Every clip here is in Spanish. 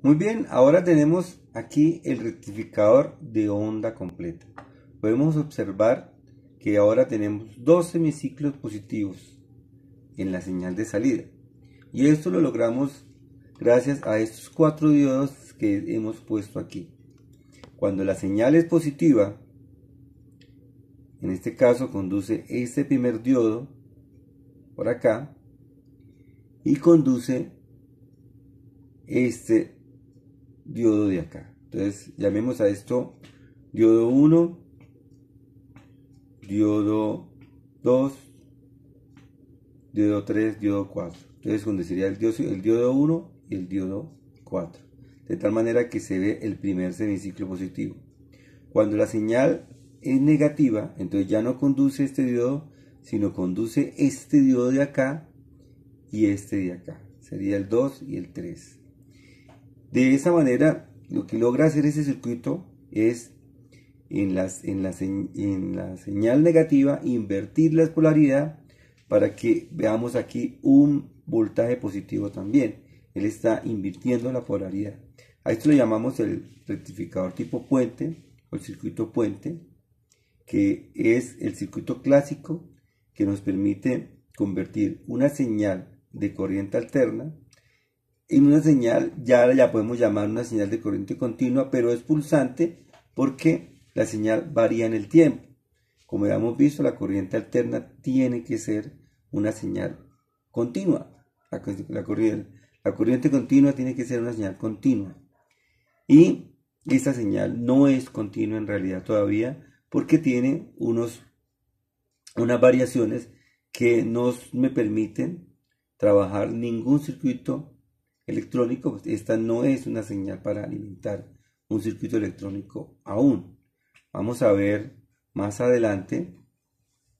Muy bien, ahora tenemos aquí el rectificador de onda completa. Podemos observar que ahora tenemos dos semiciclos positivos en la señal de salida. Y esto lo logramos gracias a estos cuatro diodos que hemos puesto aquí. Cuando la señal es positiva, en este caso conduce este primer diodo por acá y conduce este diodo de acá. Entonces llamemos a esto diodo 1, diodo 2, diodo 3, diodo 4. Entonces donde sería el diodo, el diodo 1 y el diodo 4. De tal manera que se ve el primer semiciclo positivo. Cuando la señal es negativa, entonces ya no conduce este diodo, sino conduce este diodo de acá y este de acá. Sería el 2 y el 3. De esa manera, lo que logra hacer ese circuito es en, la, la señal negativa invertir la polaridad para que veamos aquí un voltaje positivo también. Él está invirtiendo la polaridad. A esto lo llamamos el rectificador tipo puente o el circuito puente, que es el circuito clásico que nos permite convertir una señal de corriente alterna en una señal, ya la podemos llamar una señal de corriente continua, pero es pulsante porque la señal varía en el tiempo. Como ya hemos visto, la corriente alterna tiene que ser una señal continua. La, la, corriente, continua tiene que ser una señal continua. Y esta señal no es continua en realidad todavía porque tiene unos, unas variaciones que no me permiten trabajar ningún circuito electrónico, pues, esta no es una señal para alimentar un circuito electrónico aún. Vamos a ver más adelante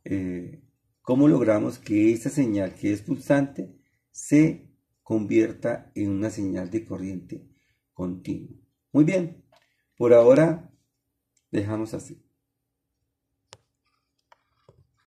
eh, cómo logramos que esta señal que es pulsante se convierta en una señal de corriente continua. Muy bien, por ahora dejamos así.